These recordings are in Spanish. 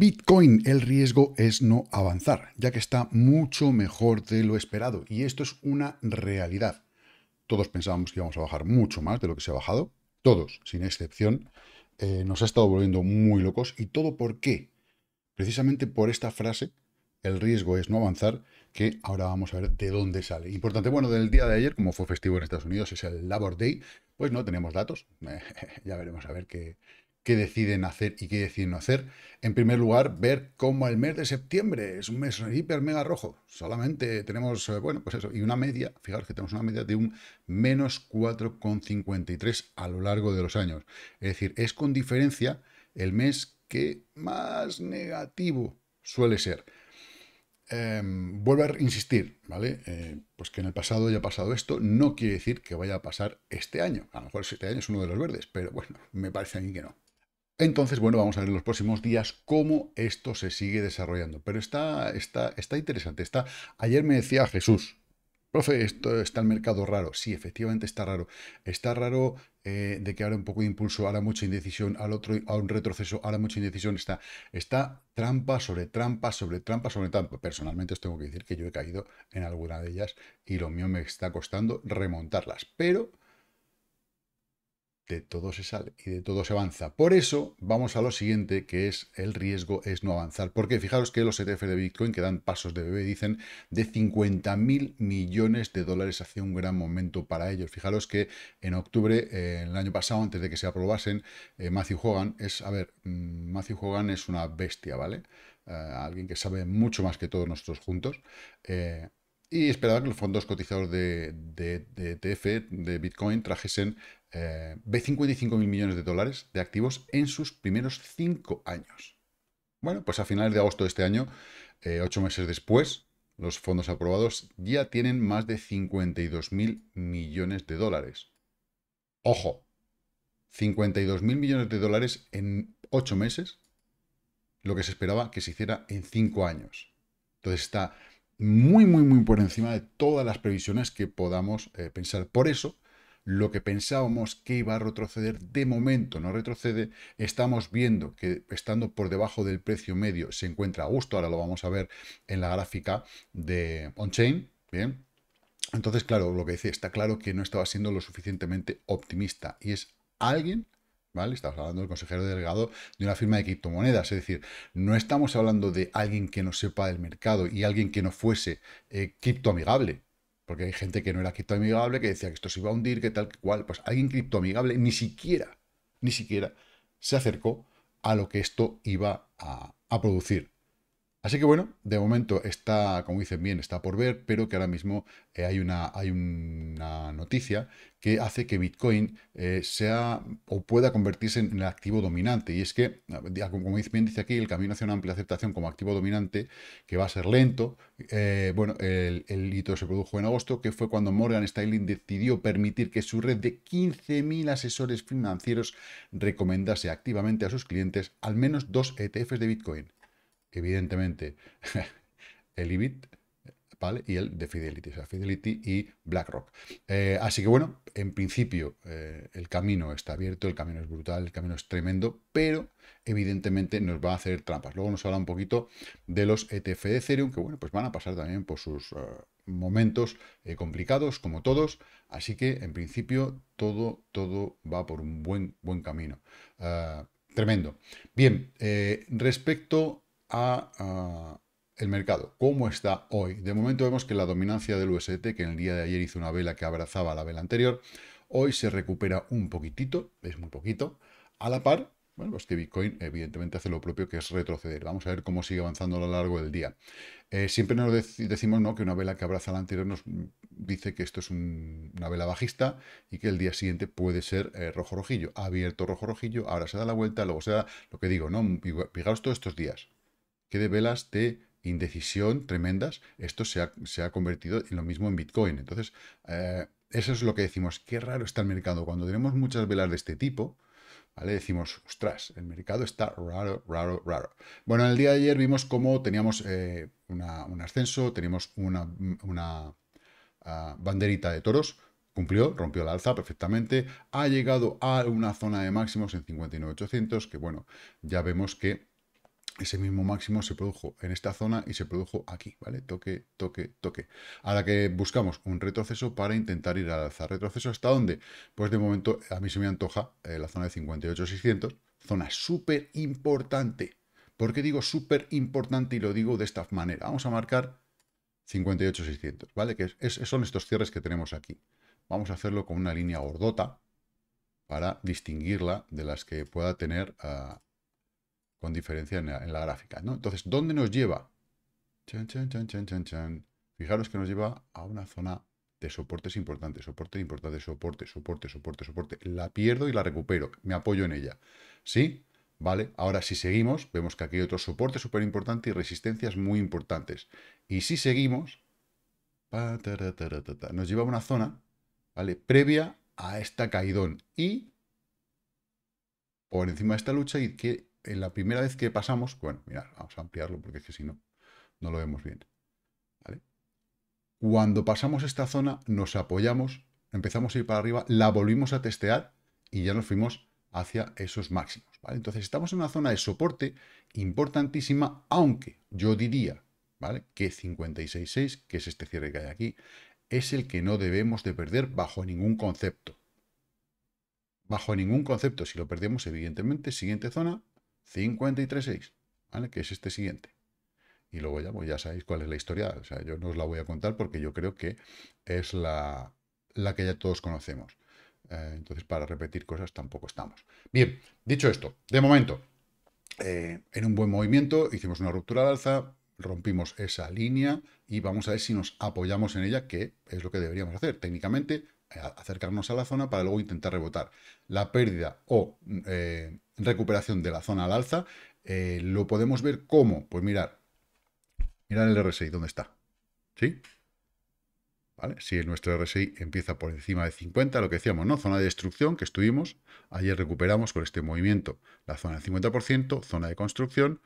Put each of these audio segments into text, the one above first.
Bitcoin, el riesgo es no avanzar, ya que está mucho mejor de lo esperado. Y esto es una realidad. Todos pensábamos que íbamos a bajar mucho más de lo que se ha bajado. Todos, sin excepción. Eh, nos ha estado volviendo muy locos. ¿Y todo por qué? Precisamente por esta frase, el riesgo es no avanzar, que ahora vamos a ver de dónde sale. Importante, bueno, del día de ayer, como fue festivo en Estados Unidos, es el Labor Day, pues no tenemos datos. ya veremos a ver qué, qué deciden hacer y qué deciden no hacer. En primer lugar, ver cómo el mes de septiembre es un mes hiper mega rojo. Solamente tenemos, eh, bueno, pues eso, y una media, fijaros que tenemos una media de un menos 4,53 a lo largo de los años. Es decir, es con diferencia el mes que más negativo suele ser. Em, vuelvo a insistir, ¿vale? Eh, pues que en el pasado haya pasado esto, no quiere decir que vaya a pasar este año. A lo mejor este año es uno de los verdes, pero bueno, me parece a mí que no. Entonces, bueno, vamos a ver en los próximos días cómo esto se sigue desarrollando. Pero está, está, está interesante. Está, ayer me decía Jesús, profe, esto está el mercado raro. Sí, efectivamente está raro. Está raro eh, de que ahora un poco de impulso, ahora mucha indecisión, al otro, a un retroceso, ahora mucha indecisión. Está, está trampa sobre trampa, sobre trampa, sobre trampa. Personalmente os tengo que decir que yo he caído en alguna de ellas y lo mío me está costando remontarlas. Pero de todo se sale y de todo se avanza. Por eso vamos a lo siguiente, que es el riesgo es no avanzar. Porque fijaros que los ETF de Bitcoin que dan pasos de bebé dicen de 50 mil millones de dólares hace un gran momento para ellos. Fijaros que en octubre, en eh, el año pasado, antes de que se aprobasen, eh, Matthew Hogan es, a ver, mm, Matthew Hogan es una bestia, ¿vale? Eh, alguien que sabe mucho más que todos nosotros juntos y esperaba que los fondos cotizados de, de, de ETF, de Bitcoin, trajesen b 55 mil millones de dólares de activos en sus primeros cinco años. Bueno, pues a finales de agosto de este año, eh, ocho meses después, los fondos aprobados ya tienen más de 52 mil millones de dólares. Ojo, 52 mil millones de dólares en ocho meses, lo que se esperaba que se hiciera en cinco años. Entonces está muy, muy, muy por encima de todas las previsiones que podamos eh, pensar. Por eso, lo que pensábamos que iba a retroceder, de momento no retrocede. Estamos viendo que estando por debajo del precio medio se encuentra a gusto. Ahora lo vamos a ver en la gráfica de on-chain. Bien. Entonces, claro, lo que dice, está claro que no estaba siendo lo suficientemente optimista y es alguien ¿Vale? Estamos hablando del consejero delegado de una firma de criptomonedas. Es decir, no estamos hablando de alguien que no sepa del mercado y alguien que no fuese eh, criptoamigable. Porque hay gente que no era criptoamigable, que decía que esto se iba a hundir, que tal, que cual. Pues alguien criptoamigable ni siquiera, ni siquiera se acercó a lo que esto iba a producir. Así que bueno, de momento está, como dicen bien, está por ver, pero que ahora mismo eh, hay, una, hay una noticia que hace que Bitcoin eh, sea o pueda convertirse en el activo dominante. Y es que, eh, como bien dice aquí, el camino hacia una amplia aceptación como activo dominante, que va a ser lento, bueno, el, el, hito se produjo en agosto, que fue cuando Morgan Stanley decidió permitir que su red de 15.000 asesores financieros recomendase activamente a sus clientes al menos dos ETFs de Bitcoin evidentemente, el IBIT, Y el de Fidelity, o sea, Fidelity y BlackRock. Eh, así que bueno, en principio eh, el camino está abierto, el camino es brutal, el camino es tremendo, pero evidentemente nos va a hacer trampas. Luego nos habla un poquito de los ETF de Ethereum, que bueno, pues van a pasar también por sus eh, momentos complicados, como todos, así que en principio todo, todo va por un buen, buen camino. tremendo. Bien, respecto a, el mercado, cómo está hoy. De momento vemos que la dominancia del UST, que en el día de ayer hizo una vela que abrazaba la vela anterior, hoy se recupera un poquitito, es muy poquito, a la par, bueno, pues que Bitcoin evidentemente hace lo propio que es retroceder. Vamos a ver cómo sigue avanzando a lo largo del día. Eh, siempre nos decimos ¿no? que una vela que abraza la anterior nos dice que esto es una vela bajista y que el día siguiente puede ser eh, rojo rojillo, abierto rojo rojillo, ahora se da la vuelta, luego se da lo que digo, ¿no? Fijaos todos estos días, que de velas de indecisión tremendas, esto se ha, convertido en lo mismo en Bitcoin. Entonces, eh, eso es lo que decimos, qué raro está el mercado. Cuando tenemos muchas velas de este tipo, ¿vale? Decimos, ostras, el mercado está raro, raro, raro. Bueno, el día de ayer vimos cómo teníamos eh, un ascenso, teníamos una, ah, banderita de toros, cumplió, rompió la alza perfectamente, ha llegado a una zona de máximos en 59.800, que bueno, ya vemos que ese mismo máximo se produjo en esta zona y se produjo aquí, ¿vale? Toque, toque, toque. Ahora que buscamos un retroceso para intentar ir al alza. ¿Retroceso hasta dónde? Pues de momento a mí se me antoja eh, la zona de 58,600, zona súper importante. ¿Por qué digo súper importante y lo digo de esta manera? Vamos a marcar 58,600, ¿vale? Que son estos cierres que tenemos aquí. Vamos a hacerlo con una línea gordota para distinguirla de las que pueda tener... Ah, con diferencia en la, gráfica. ¿no? Entonces, ¿dónde nos lleva? Chan, chan, chan, Fijaros que nos lleva a una zona de soportes importantes, soporte importante, soporte, soporte, soporte, soporte. La pierdo y la recupero, me apoyo en ella. ¿Sí? ¿Vale? Ahora si seguimos, vemos que aquí hay otro soporte súper importante y resistencias muy importantes. Y si seguimos, nos lleva a una zona, ¿vale? Previa a esta caidón y por encima de esta lucha y que en eh, la primera vez que pasamos, bueno, mira, vamos a ampliarlo porque es que si no, no lo vemos bien. Cuando pasamos esta zona, nos apoyamos, empezamos a ir para arriba, la volvimos a testear y ya nos fuimos hacia esos máximos. Entonces estamos en una zona de soporte importantísima, aunque yo diría ¿vale? que 56.6, que es este cierre que hay aquí, es el que no debemos de perder bajo ningún concepto. Bajo ningún concepto. Si lo perdemos, evidentemente, siguiente zona, 53.6, ¿vale? Que es este siguiente. Y luego ya, pues, ya sabéis cuál es la historia. O sea, yo no os la voy a contar porque yo creo que es la, la que ya todos conocemos. Eh, entonces, para repetir cosas tampoco estamos. Bien, dicho esto, de momento, eh, en un buen movimiento, hicimos una ruptura al alza, rompimos esa línea y vamos a ver si nos apoyamos en ella, que es lo que deberíamos hacer. Técnicamente acercarnos a la zona para luego intentar rebotar. La pérdida o mm, eh, recuperación de la zona al alza eh, lo podemos ver como, pues mirar, mirar el RSI, ¿dónde está? ¿Sí? ¿Vale? Si nuestro RSI empieza por encima de 50, lo que decíamos, ¿no? Zona de destrucción que estuvimos, ayer recuperamos con este movimiento la zona del 50%, zona de construcción,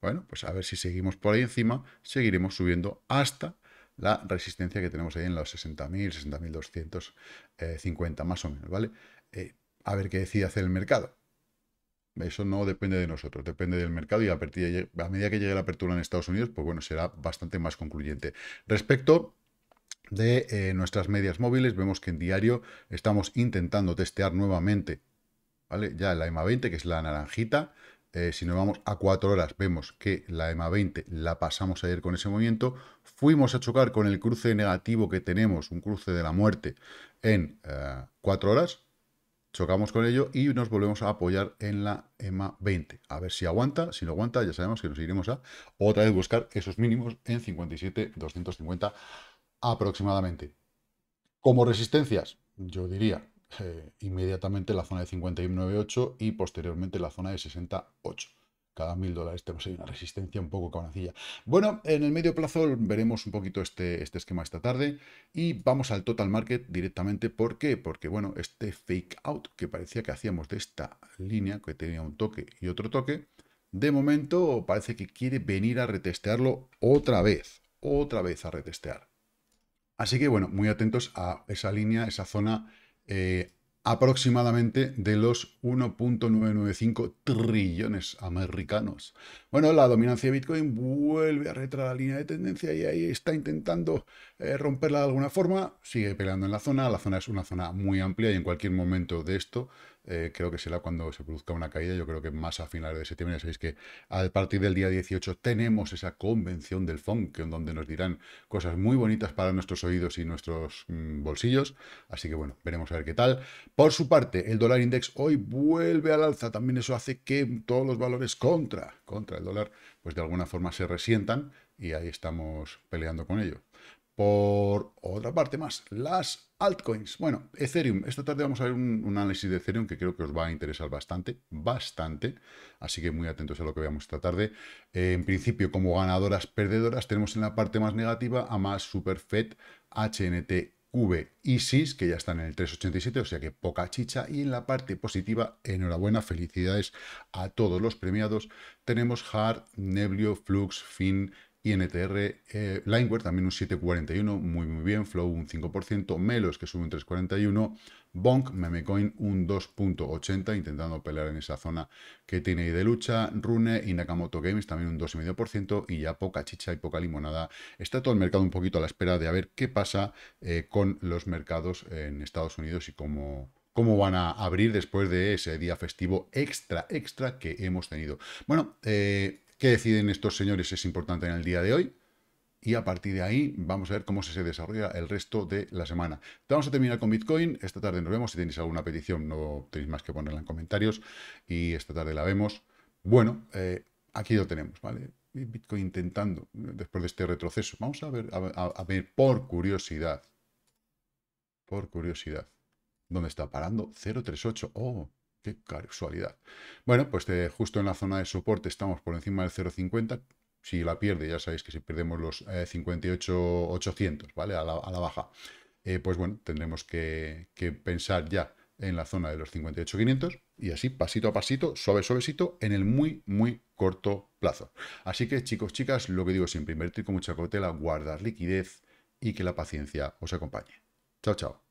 bueno, pues a ver si seguimos por ahí encima, seguiremos subiendo hasta la resistencia que tenemos ahí en los 60.000, 60.250 eh, más o menos, ¿vale? Eh, a ver qué decide hacer el mercado. Eso no depende de nosotros, depende del mercado y a, partir a medida que llegue la apertura en Estados Unidos, pues bueno, será bastante más concluyente. Respecto de eh, nuestras medias móviles, vemos que en diario estamos intentando testear nuevamente, ¿vale? Ya la EMA 20, que es la naranjita, eh, si nos vamos a 4 horas, vemos que la EMA 20 la pasamos ayer con ese movimiento. Fuimos a chocar con el cruce negativo que tenemos, un cruce de la muerte, en 4 eh, horas. Chocamos con ello y nos volvemos a apoyar en la EMA 20. A ver si aguanta. Si no aguanta, ya sabemos que nos iremos a otra vez buscar esos mínimos en 57,250 aproximadamente. Como resistencias, yo diría eh, inmediatamente la zona de 51,8 y posteriormente la zona de 68 cada mil dólares tenemos ahí una resistencia un poco cabanacilla. Bueno, en el medio plazo veremos un poquito este, este esquema esta tarde y vamos al total market directamente. ¿Por qué? Porque, bueno, este fake out que parecía que hacíamos de esta línea, que tenía un toque y otro toque, de momento parece que quiere venir a retestearlo otra vez, otra vez a retestear. Así que, bueno, muy atentos a esa línea, esa zona eh, aproximadamente de los 1.995 trillones americanos. Bueno, la dominancia de Bitcoin vuelve a retraer la línea de tendencia y ahí está intentando eh, romperla de alguna forma, sigue peleando en la zona, la zona es una zona muy amplia y en cualquier momento de esto eh, creo que será cuando se produzca una caída, yo creo que más a finales de septiembre, ya sabéis que a partir del día 18 tenemos esa convención del FONC, en donde nos dirán cosas muy bonitas para nuestros oídos y nuestros mm, bolsillos, así que bueno, veremos a ver qué tal. Por su parte, el dólar index hoy vuelve al alza, también eso hace que todos los valores contra, contra el dólar, pues de alguna forma se resientan y ahí estamos peleando con ello. Por otra parte más, las altcoins. Bueno, Ethereum. Esta tarde vamos a ver un, análisis de Ethereum que creo que os va a interesar bastante, bastante. Así que muy atentos a lo que veamos esta tarde. Eh, en principio, como ganadoras, perdedoras, tenemos en la parte más negativa a más Superfed, HNT, QV y que ya están en el 387, o sea que poca chicha. Y en la parte positiva, enhorabuena, felicidades a todos los premiados. Tenemos Hard, Neblio, Flux, Fin, NTR eh, Lineware también un 7,41, muy muy bien, Flow un 5%, Melos que sube un 3,41, Bonk, Memecoin un 2,80, intentando pelear en esa zona que tiene ahí de lucha, Rune y Nakamoto Games también un 2,5% y ya poca chicha y poca limonada. Está todo el mercado un poquito a la espera de a ver qué pasa eh, con los mercados en Estados Unidos y cómo, cómo van a abrir después de ese día festivo extra, extra que hemos tenido. Bueno, eh, qué deciden estos señores es importante en el día de hoy. Y a partir de ahí vamos a ver cómo se desarrolla el resto de la semana. Vamos a terminar con Bitcoin. Esta tarde nos vemos. Si tenéis alguna petición, no tenéis más que ponerla en comentarios. Y esta tarde la vemos. Bueno, eh, aquí lo tenemos, ¿vale? Bitcoin intentando, después de este retroceso. Vamos a ver, a, a ver por curiosidad. Por curiosidad. ¿Dónde está parando? 038. Oh, Qué casualidad. Bueno, pues justo en la zona de soporte estamos por encima del 0,50. Si la pierde, ya sabéis que si perdemos los 58,800, eh, ¿vale? A la, a la baja. Eh, pues bueno, tendremos que, que, pensar ya en la zona de los 58,500 y así, pasito a pasito, suave, suavecito, en el muy, muy corto plazo. Así que, chicos, chicas, lo que digo siempre, invertir con mucha cautela, guardar liquidez y que la paciencia os acompañe. Chao, chao.